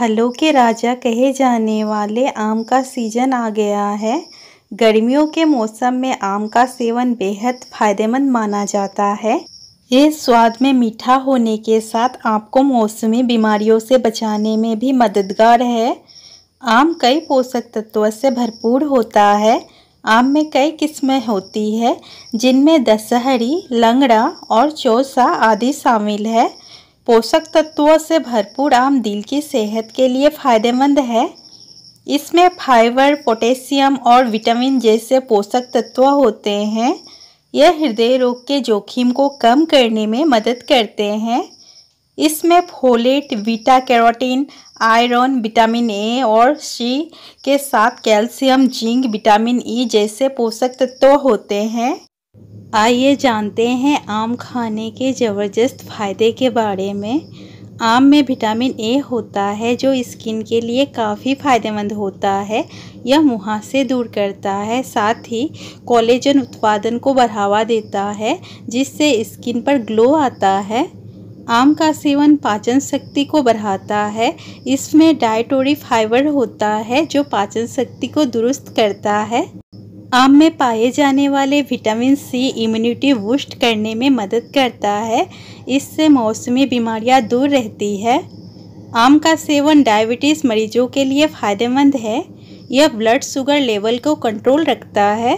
फलों के राजा कहे जाने वाले आम का सीजन आ गया है गर्मियों के मौसम में आम का सेवन बेहद फायदेमंद माना जाता है ये स्वाद में मीठा होने के साथ आपको मौसमी बीमारियों से बचाने में भी मददगार है आम कई पोषक तत्वों से भरपूर होता है आम में कई किस्में होती है जिनमें दशहरी लंगड़ा और चौसा आदि शामिल है पोषक तत्वों से भरपूर आम दिल की सेहत के लिए फ़ायदेमंद है इसमें फाइबर पोटेशियम और विटामिन जैसे पोषक तत्व होते हैं यह हृदय रोग के जोखिम को कम करने में मदद करते हैं इसमें folate beta carotene iron vitamin A और सी के साथ कैल्शियम जिंक विटामिन ई जैसे पोषक तत्व होते हैं आइए जानते हैं आम खाने के ज़बरदस्त फ़ायदे के बारे में आम में विटामिन ए होता है जो स्किन के लिए काफ़ी फायदेमंद होता है यह मुहासे दूर करता है साथ ही कोलेजन उत्पादन को बढ़ावा देता है जिससे स्किन पर ग्लो आता है आम का सेवन पाचन शक्ति को बढ़ाता है इसमें डाइटोरी फाइबर होता है जो पाचन शक्ति को दुरुस्त करता है आम में पाए जाने वाले विटामिन सी इम्यूनिटी बूस्ट करने में मदद करता है इससे मौसमी बीमारियां दूर रहती है आम का सेवन डायबिटीज़ मरीजों के लिए फ़ायदेमंद है यह ब्लड शुगर लेवल को कंट्रोल रखता है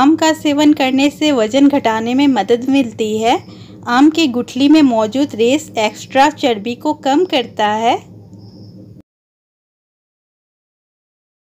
आम का सेवन करने से वज़न घटाने में मदद मिलती है आम की गुठली में मौजूद रेस एक्स्ट्रा चर्बी को कम करता है